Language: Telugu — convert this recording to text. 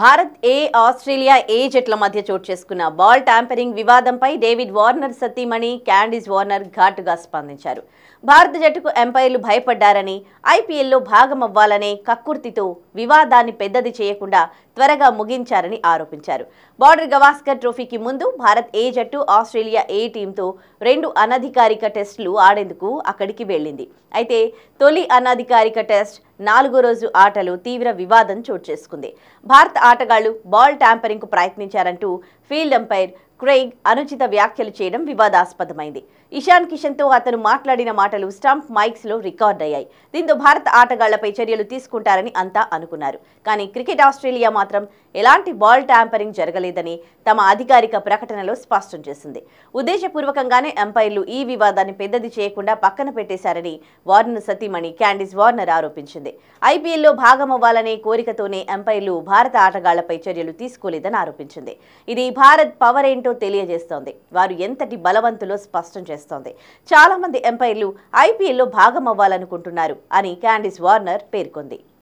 భారత్ ఏ ఆస్ట్రేలియా ఏ జట్ల మధ్య చోటు చేసుకున్న బాల్ ట్యాంపరింగ్ వివాదంపై డేవిడ్ వార్నర్ సతీమణి క్యాండీస్ వార్నర్ ఘాటుగా స్పందించారు భారత జట్టుకు ఎంపైర్లు భయపడ్డారని ఐపీఎల్లో భాగమవ్వాలనే కక్కుర్తితో వివాదాన్ని పెద్దది చేయకుండా త్వరగా ముగించారని ఆరోపించారు బార్డర్ గవాస్కర్ ట్రోఫీకి ముందు భారత్ ఏ జట్టు ఆస్ట్రేలియా ఏ టీంతో రెండు అనధికారిక టెస్టులు ఆడేందుకు అక్కడికి వెళ్ళింది అయితే తొలి అనధికారిక టెస్ట్ నాలుగో రోజు ఆటలో తీవ్ర వివాదం చోటు చేసుకుంది భారత ఆటగాళ్లు బాల్ కు ప్రయత్నించారంటూ ఫీల్డ్ అంపైర్ క్రెయిగ్ అనుచిత వ్యాఖ్యలు చేయడం వివాదాస్పదమైంది ఇషాన్ కిషన్ తో అతను మాట్లాడిన మాటలు స్టంప్ లో రికార్డ్ అయ్యాయి దీంతో భారత ఆటగాళ్లపై చర్యలు తీసుకుంటారని అంతా అనుకున్నారు కానీ క్రికెట్ ఆస్ట్రేలియా మాత్రం ఎలాంటి బాల్ ట్యాంపరింగ్ జరగలేదని తమ అధికారిక ప్రకటనలో స్పష్టం చేసింది ఉద్దేశపూర్వకంగానే ఎంపైర్లు ఈ వివాదాన్ని పెద్దది చేయకుండా పక్కన పెట్టేశారని వార్నర్ సతీమణి క్యాండిస్ వార్నర్ ఆరోపించింది ఐపీఎల్లో భాగమవ్వాలనే కోరికతోనే ఎంపైర్లు భారత ఆటగాళ్లపై చర్యలు తీసుకోలేదని ఆరోపించింది ఇది భారత్ పవర్ ఏంటో ఏంటో తెలియజేస్తోంది వారు ఎంతటి బలవంతులో స్పష్టం చేస్తోంది చాలామంది ఎంపైర్లు ఐపీఎల్లో భాగమవ్వాలనుకుంటున్నారు అని క్యాండిస్ వార్నర్ పేర్కొంది